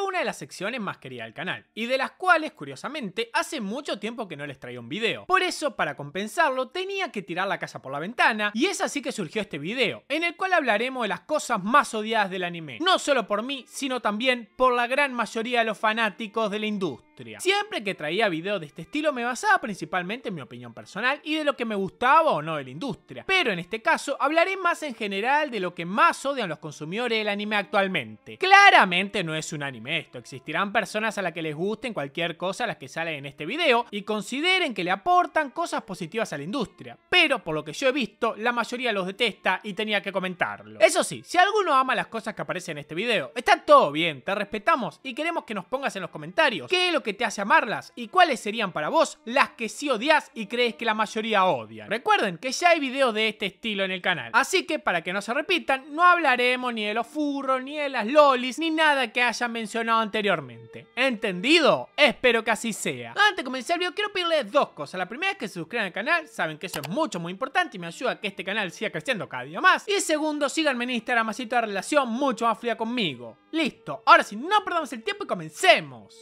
una de las secciones más queridas del canal, y de las cuales, curiosamente, hace mucho tiempo que no les traía un video. Por eso, para compensarlo, tenía que tirar la casa por la ventana, y es así que surgió este video, en el cual hablaremos de las cosas más odiadas del anime, no solo por mí, sino también por la gran mayoría de los fanáticos de la industria. Siempre que traía videos de este estilo me basaba principalmente en mi opinión personal y de lo que me gustaba o no de la industria. Pero en este caso hablaré más en general de lo que más odian los consumidores del anime actualmente. Claramente no es un anime esto, existirán personas a las que les gusten cualquier cosa a las que salen en este video y consideren que le aportan cosas positivas a la industria. Pero por lo que yo he visto, la mayoría los detesta y tenía que comentarlo. Eso sí, si alguno ama las cosas que aparecen en este video, está todo bien, te respetamos y queremos que nos pongas en los comentarios qué es lo que te hace amarlas y cuáles serían para vos las que sí odias y crees que la mayoría odia Recuerden que ya hay videos de este estilo en el canal, así que para que no se repitan, no hablaremos ni de los furros, ni de las lolis, ni nada que hayan mencionado anteriormente. ¿Entendido? Espero que así sea. Antes de comenzar el video quiero pedirles dos cosas. La primera es que se suscriban al canal, saben que eso es mucho muy importante y me ayuda a que este canal siga creciendo cada día más. Y el segundo, síganme en Instagram así toda relación mucho más fría conmigo. Listo, ahora sí, no perdamos el tiempo y comencemos.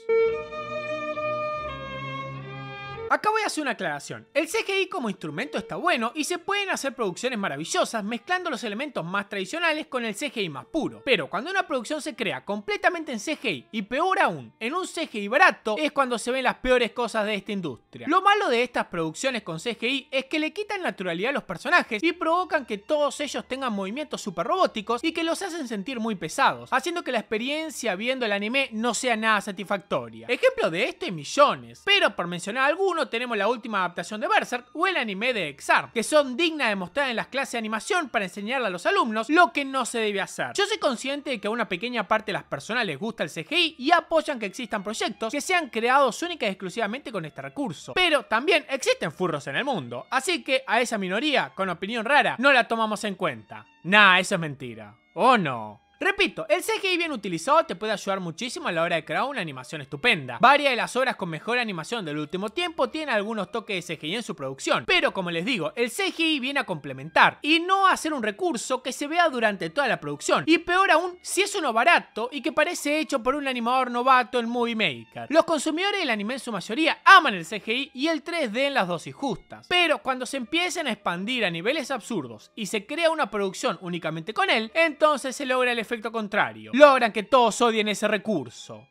Acá voy a hacer una aclaración. El CGI como instrumento está bueno y se pueden hacer producciones maravillosas mezclando los elementos más tradicionales con el CGI más puro. Pero cuando una producción se crea completamente en CGI y peor aún, en un CGI barato, es cuando se ven las peores cosas de esta industria. Lo malo de estas producciones con CGI es que le quitan naturalidad a los personajes y provocan que todos ellos tengan movimientos super robóticos y que los hacen sentir muy pesados, haciendo que la experiencia viendo el anime no sea nada satisfactoria. Ejemplo de esto hay millones, pero por mencionar algunos, tenemos la última adaptación de Berserk o el anime de Exar, que son dignas de mostrar en las clases de animación para enseñarle a los alumnos lo que no se debe hacer. Yo soy consciente de que a una pequeña parte de las personas les gusta el CGI y apoyan que existan proyectos que sean creados únicamente y exclusivamente con este recurso, pero también existen furros en el mundo, así que a esa minoría, con opinión rara, no la tomamos en cuenta. Nah, eso es mentira. ¿O no? Repito, el CGI bien utilizado te puede ayudar muchísimo a la hora de crear una animación estupenda. Varias de las obras con mejor animación del último tiempo tienen algunos toques de CGI en su producción, pero como les digo, el CGI viene a complementar y no a ser un recurso que se vea durante toda la producción. Y peor aún, si es uno barato y que parece hecho por un animador novato en Movie Maker. Los consumidores del anime en su mayoría aman el CGI y el 3D en las dosis justas, pero cuando se empiezan a expandir a niveles absurdos y se crea una producción únicamente con él, entonces se logra el efecto efecto contrario. Logran que todos odien ese recurso.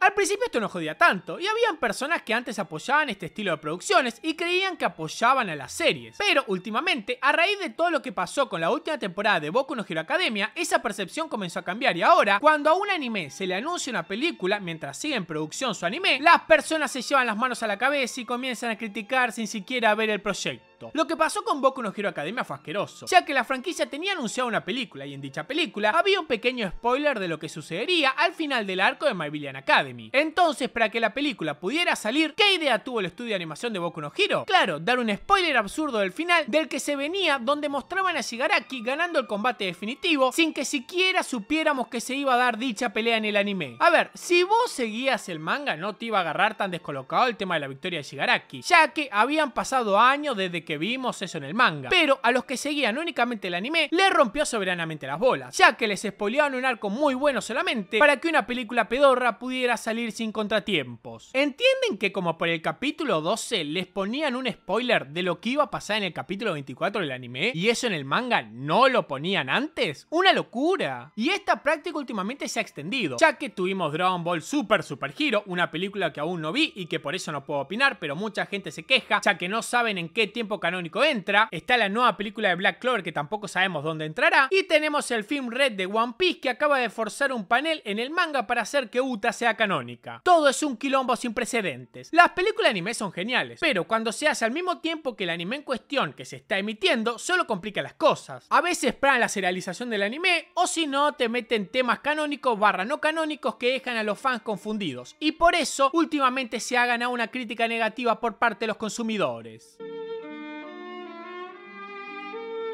Al principio esto no jodía tanto, y habían personas que antes apoyaban este estilo de producciones y creían que apoyaban a las series. Pero últimamente, a raíz de todo lo que pasó con la última temporada de Boku no Hero Academia, esa percepción comenzó a cambiar y ahora, cuando a un anime se le anuncia una película mientras sigue en producción su anime, las personas se llevan las manos a la cabeza y comienzan a criticar sin siquiera ver el proyecto. Lo que pasó con Boku no Hero Academia fue asqueroso, ya que la franquicia tenía anunciada una película y en dicha película había un pequeño spoiler de lo que sucedería al final del arco de My Villain Academy. Entonces, para que la película pudiera salir, ¿qué idea tuvo el estudio de animación de Boku no Hero? Claro, dar un spoiler absurdo del final del que se venía donde mostraban a Shigaraki ganando el combate definitivo sin que siquiera supiéramos que se iba a dar dicha pelea en el anime. A ver, si vos seguías el manga no te iba a agarrar tan descolocado el tema de la victoria de Shigaraki, ya que habían pasado años desde que vimos eso en el manga, pero a los que seguían únicamente el anime le rompió soberanamente las bolas, ya que les spoileaban un arco muy bueno solamente para que una película pedorra pudiera salir sin contratiempos. ¿Entienden que como por el capítulo 12 les ponían un spoiler de lo que iba a pasar en el capítulo 24 del anime y eso en el manga no lo ponían antes? ¡Una locura! Y esta práctica últimamente se ha extendido, ya que tuvimos Dragon Ball Super Super Hero, una película que aún no vi y que por eso no puedo opinar, pero mucha gente se queja, ya que no saben en qué tiempo canónico entra, está la nueva película de Black Clover que tampoco sabemos dónde entrará, y tenemos el film Red de One Piece que acaba de forzar un panel en el manga para hacer que Uta sea canónica. Todo es un quilombo sin precedentes. Las películas anime son geniales, pero cuando se hace al mismo tiempo que el anime en cuestión que se está emitiendo, solo complica las cosas. A veces para la serialización del anime, o si no, te meten temas canónicos barra no canónicos que dejan a los fans confundidos. Y por eso, últimamente se hagan a una crítica negativa por parte de los consumidores.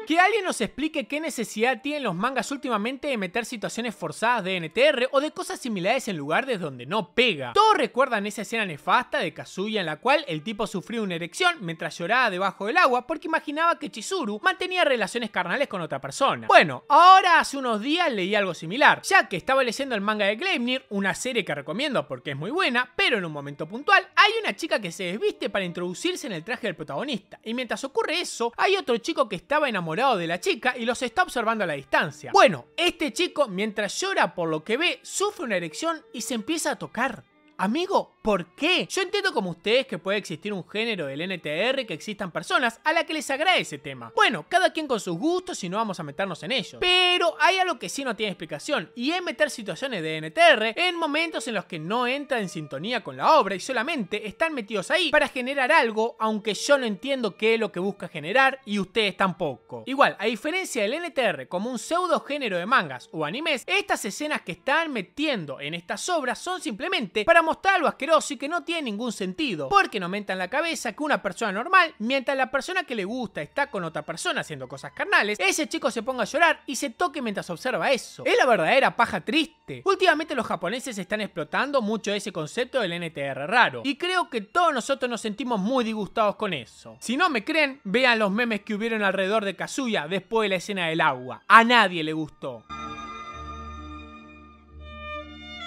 Que alguien nos explique qué necesidad tienen los mangas últimamente de meter situaciones forzadas de NTR o de cosas similares en lugares donde no pega. Todos recuerdan esa escena nefasta de Kazuya en la cual el tipo sufrió una erección mientras lloraba debajo del agua porque imaginaba que Chizuru mantenía relaciones carnales con otra persona. Bueno, ahora hace unos días leí algo similar, ya que estaba leyendo el manga de Gleimnir, una serie que recomiendo porque es muy buena, pero en un momento puntual hay una chica que se desviste para introducirse en el traje del protagonista, y mientras ocurre eso, hay otro chico que estaba enamorado de la chica y los está observando a la distancia. Bueno, este chico mientras llora por lo que ve, sufre una erección y se empieza a tocar. Amigo, ¿Por qué? Yo entiendo como ustedes que puede existir un género del NTR que existan personas a la que les agrade ese tema. Bueno, cada quien con sus gustos y no vamos a meternos en ello, Pero hay algo que sí no tiene explicación y es meter situaciones de NTR en momentos en los que no entra en sintonía con la obra y solamente están metidos ahí para generar algo, aunque yo no entiendo qué es lo que busca generar y ustedes tampoco. Igual, a diferencia del NTR como un pseudo género de mangas o animes, estas escenas que están metiendo en estas obras son simplemente para mostrar que asqueroso y que no tiene ningún sentido. Porque no mentan la cabeza que una persona normal, mientras la persona que le gusta está con otra persona haciendo cosas carnales, ese chico se ponga a llorar y se toque mientras observa eso. Es la verdadera paja triste. Últimamente los japoneses están explotando mucho ese concepto del NTR raro. Y creo que todos nosotros nos sentimos muy disgustados con eso. Si no me creen, vean los memes que hubieron alrededor de Kazuya después de la escena del agua. A nadie le gustó.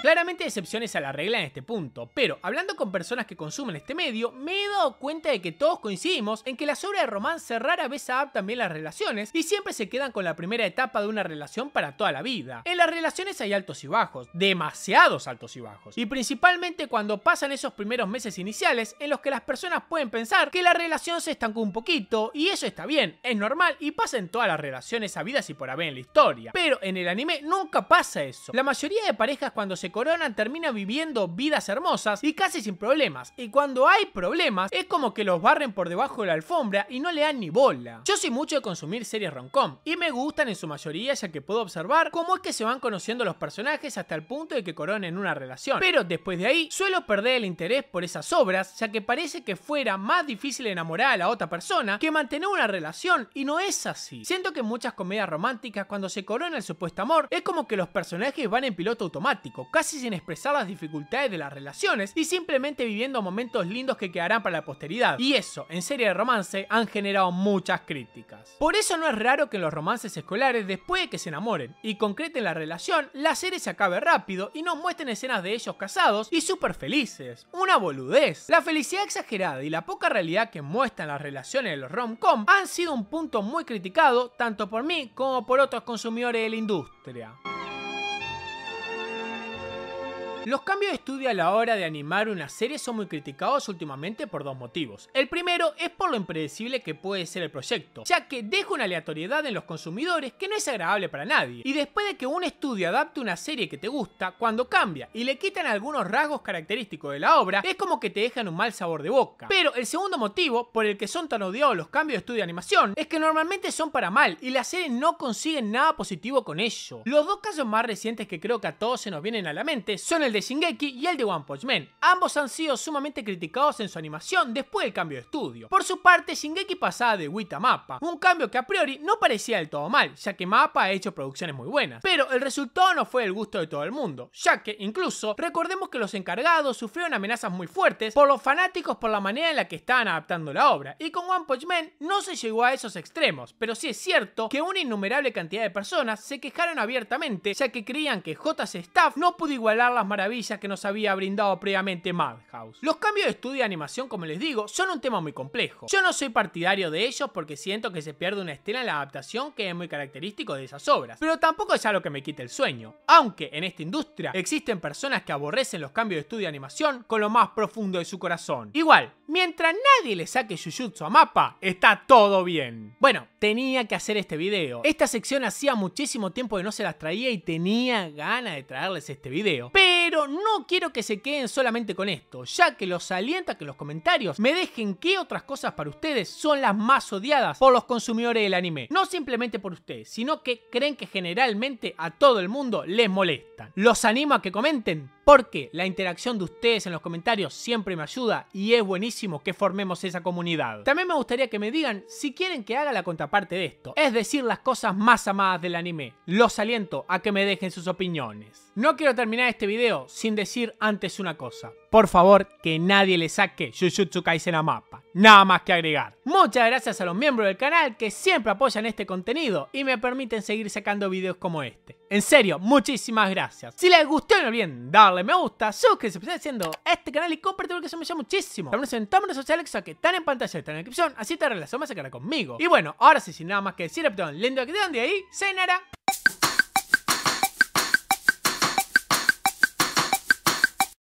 Claramente excepciones a la regla en este punto, pero hablando con personas que consumen este medio, me he dado cuenta de que todos coincidimos en que las obras de romance rara vez adaptan bien las relaciones y siempre se quedan con la primera etapa de una relación para toda la vida. En las relaciones hay altos y bajos, demasiados altos y bajos, y principalmente cuando pasan esos primeros meses iniciales en los que las personas pueden pensar que la relación se estancó un poquito y eso está bien, es normal y pasa en todas las relaciones habidas y por haber en la historia. Pero en el anime nunca pasa eso. La mayoría de parejas cuando se Corona termina viviendo vidas hermosas y casi sin problemas. Y cuando hay problemas, es como que los barren por debajo de la alfombra y no le dan ni bola. Yo soy mucho de consumir series roncom y me gustan en su mayoría ya que puedo observar cómo es que se van conociendo los personajes hasta el punto de que coronen una relación. Pero después de ahí, suelo perder el interés por esas obras, ya que parece que fuera más difícil enamorar a la otra persona que mantener una relación y no es así. Siento que en muchas comedias románticas cuando se corona el supuesto amor, es como que los personajes van en piloto automático, casi casi sin expresar las dificultades de las relaciones y simplemente viviendo momentos lindos que quedarán para la posteridad. Y eso, en serie de romance, han generado muchas críticas. Por eso no es raro que en los romances escolares, después de que se enamoren y concreten la relación, la serie se acabe rápido y nos muestren escenas de ellos casados y súper felices. Una boludez. La felicidad exagerada y la poca realidad que muestran las relaciones de los rom-com han sido un punto muy criticado tanto por mí como por otros consumidores de la industria. Los cambios de estudio a la hora de animar una serie son muy criticados últimamente por dos motivos. El primero es por lo impredecible que puede ser el proyecto, ya que deja una aleatoriedad en los consumidores que no es agradable para nadie. Y después de que un estudio adapte una serie que te gusta, cuando cambia y le quitan algunos rasgos característicos de la obra, es como que te dejan un mal sabor de boca. Pero el segundo motivo por el que son tan odiados los cambios de estudio de animación es que normalmente son para mal y las series no consiguen nada positivo con ello. Los dos casos más recientes que creo que a todos se nos vienen a la mente son el de Shingeki y el de One Punch Man. Ambos han sido sumamente criticados en su animación después del cambio de estudio. Por su parte, Shingeki pasaba de Wit a Mappa, un cambio que a priori no parecía del todo mal, ya que Mappa ha hecho producciones muy buenas. Pero el resultado no fue del gusto de todo el mundo, ya que incluso recordemos que los encargados sufrieron amenazas muy fuertes por los fanáticos por la manera en la que estaban adaptando la obra, y con One Punch Man no se llegó a esos extremos, pero sí es cierto que una innumerable cantidad de personas se quejaron abiertamente, ya que creían que J.S. Staff no pudo igualar las maravillas villa que nos había brindado previamente Madhouse. Los cambios de estudio de animación, como les digo, son un tema muy complejo. Yo no soy partidario de ellos porque siento que se pierde una estela en la adaptación que es muy característico de esas obras, pero tampoco es algo que me quite el sueño. Aunque en esta industria existen personas que aborrecen los cambios de estudio de animación con lo más profundo de su corazón. Igual, mientras nadie le saque Jujutsu a mapa, está todo bien. Bueno, tenía que hacer este video. Esta sección hacía muchísimo tiempo que no se las traía y tenía ganas de traerles este video. Pero pero no quiero que se queden solamente con esto, ya que los aliento a que los comentarios me dejen qué otras cosas para ustedes son las más odiadas por los consumidores del anime. No simplemente por ustedes, sino que creen que generalmente a todo el mundo les molestan. Los animo a que comenten porque la interacción de ustedes en los comentarios siempre me ayuda y es buenísimo que formemos esa comunidad. También me gustaría que me digan si quieren que haga la contraparte de esto, es decir, las cosas más amadas del anime. Los aliento a que me dejen sus opiniones. No quiero terminar este video sin decir antes una cosa. Por favor, que nadie le saque Jujutsu Kaisen a mapa. Nada más que agregar. Muchas gracias a los miembros del canal que siempre apoyan este contenido y me permiten seguir sacando videos como este. En serio, muchísimas gracias. Si les gustó, no olviden darle me gusta, suscribirse, si haciendo este canal y compartirlo que eso me ayuda muchísimo. También en todas las sociales que están en pantalla, Y están en la descripción, así te relacionas a cara conmigo. Y bueno, ahora sí, sin nada más que decir, un lindo que de ahí, cenará.